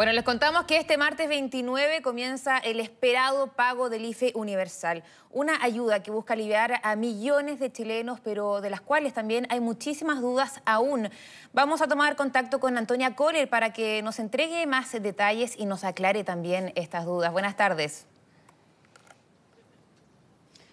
Bueno, les contamos que este martes 29 comienza el esperado pago del IFE Universal, una ayuda que busca aliviar a millones de chilenos, pero de las cuales también hay muchísimas dudas aún. Vamos a tomar contacto con Antonia Kohler para que nos entregue más detalles y nos aclare también estas dudas. Buenas tardes.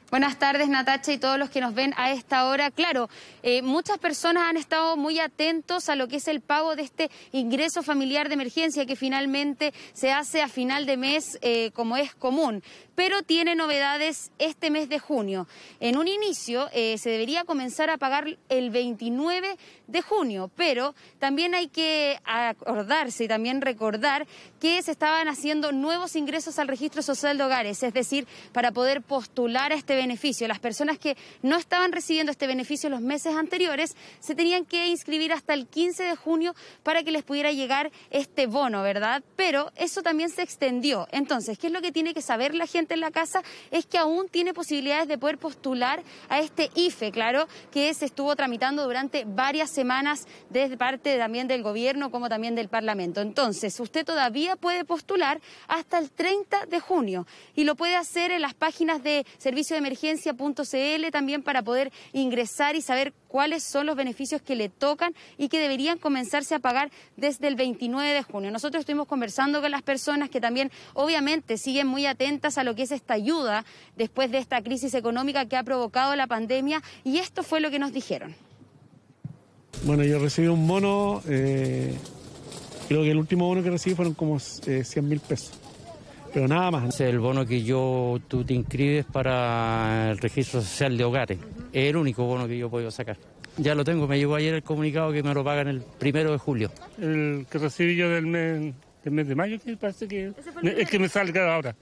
Buenas tardes, Natacha, y todos los que nos ven a esta hora. Claro, eh, muchas personas han estado muy atentos a lo que es el pago de este ingreso familiar de emergencia que finalmente se hace a final de mes, eh, como es común. Pero tiene novedades este mes de junio. En un inicio eh, se debería comenzar a pagar el 29 de junio, pero también hay que acordarse y también recordar que se estaban haciendo nuevos ingresos al registro social de hogares, es decir, para poder postular a este beneficio. Las personas que no estaban recibiendo este beneficio los meses anteriores se tenían que inscribir hasta el 15 de junio para que les pudiera llegar este bono, ¿verdad? Pero eso también se extendió. Entonces, ¿qué es lo que tiene que saber la gente en la casa? Es que aún tiene posibilidades de poder postular a este IFE, claro, que se estuvo tramitando durante varias semanas desde parte también del gobierno como también del Parlamento. Entonces, usted todavía puede postular hasta el 30 de junio y lo puede hacer en las páginas de Servicio de emergencia.cl también para poder ingresar y saber cuáles son los beneficios que le tocan y que deberían comenzarse a pagar desde el 29 de junio. Nosotros estuvimos conversando con las personas que también obviamente siguen muy atentas a lo que es esta ayuda después de esta crisis económica que ha provocado la pandemia y esto fue lo que nos dijeron. Bueno, yo recibí un bono, eh, creo que el último bono que recibí fueron como 100 eh, mil pesos pero nada más. el bono que yo, tú te inscribes para el registro social de hogares. Es el único bono que yo he sacar. Ya lo tengo, me llegó ayer el comunicado que me lo pagan el primero de julio. El que recibí yo del mes, de mayo, que parece que es que me salga ahora.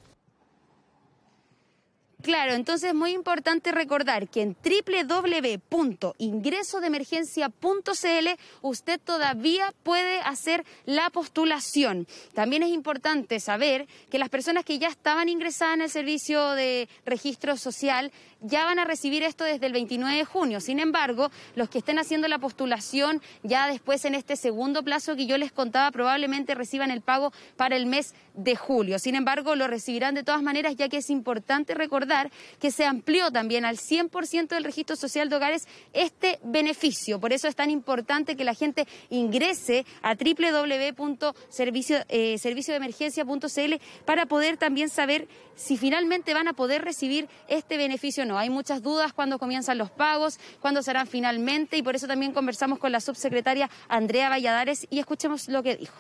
Claro, entonces es muy importante recordar que en www.ingresodemergencia.cl usted todavía puede hacer la postulación. También es importante saber que las personas que ya estaban ingresadas en el servicio de registro social ya van a recibir esto desde el 29 de junio. Sin embargo, los que estén haciendo la postulación ya después en este segundo plazo que yo les contaba probablemente reciban el pago para el mes de julio. Sin embargo, lo recibirán de todas maneras ya que es importante recordar que se amplió también al 100% del registro social de hogares este beneficio. Por eso es tan importante que la gente ingrese a www.serviciodemergencia.cl eh, para poder también saber si finalmente van a poder recibir este beneficio o no. Hay muchas dudas cuando comienzan los pagos, cuándo serán finalmente y por eso también conversamos con la subsecretaria Andrea Valladares y escuchemos lo que dijo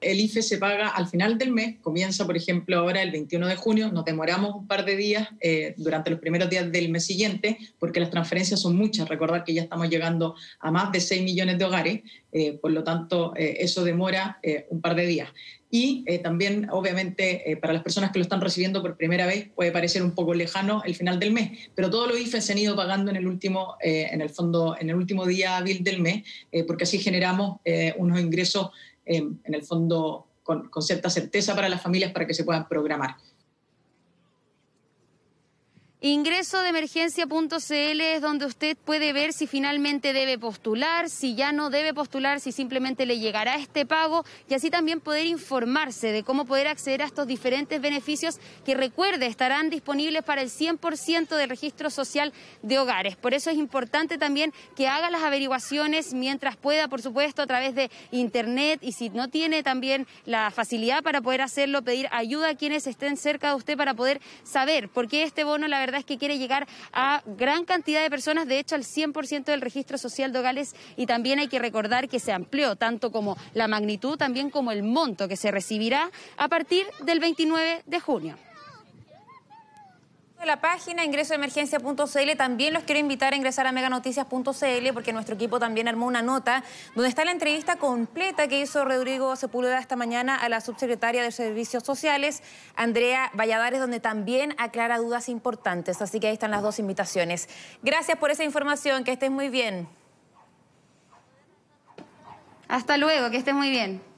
el IFE se paga al final del mes, comienza por ejemplo ahora el 21 de junio, nos demoramos un par de días eh, durante los primeros días del mes siguiente porque las transferencias son muchas, recordar que ya estamos llegando a más de 6 millones de hogares, eh, por lo tanto eh, eso demora un par de días. Y también, obviamente, para las personas que lo están recibiendo por primera vez, puede parecer un poco lejano el final del mes, pero todos los IFE se han ido pagando en el último, en el fondo, en el último día hábil del mes, porque así generamos unos ingresos en el fondo con, cierta certeza para las familias para que se puedan programar. Ingreso de emergencia.cl es donde usted puede ver si finalmente debe postular, si ya no debe postular, si simplemente le llegará este pago y así también poder informarse de cómo poder acceder a estos diferentes beneficios que recuerde estarán disponibles para el 100% del registro social de hogares. Por eso es importante también que haga las averiguaciones mientras pueda, por supuesto, a través de internet y si no tiene también la facilidad para poder hacerlo, pedir ayuda a quienes estén cerca de usted para poder saber por qué este bono la verdad es que quiere llegar a gran cantidad de personas, de hecho al 100% del registro social de Gales y también hay que recordar que se amplió tanto como la magnitud, también como el monto que se recibirá a partir del 29 de junio la página ingresoemergencia.cl. También los quiero invitar a ingresar a meganoticias.cl porque nuestro equipo también armó una nota donde está la entrevista completa que hizo Rodrigo Sepúlveda esta mañana a la subsecretaria de Servicios Sociales, Andrea Valladares, donde también aclara dudas importantes. Así que ahí están las dos invitaciones. Gracias por esa información, que estés muy bien. Hasta luego, que estés muy bien.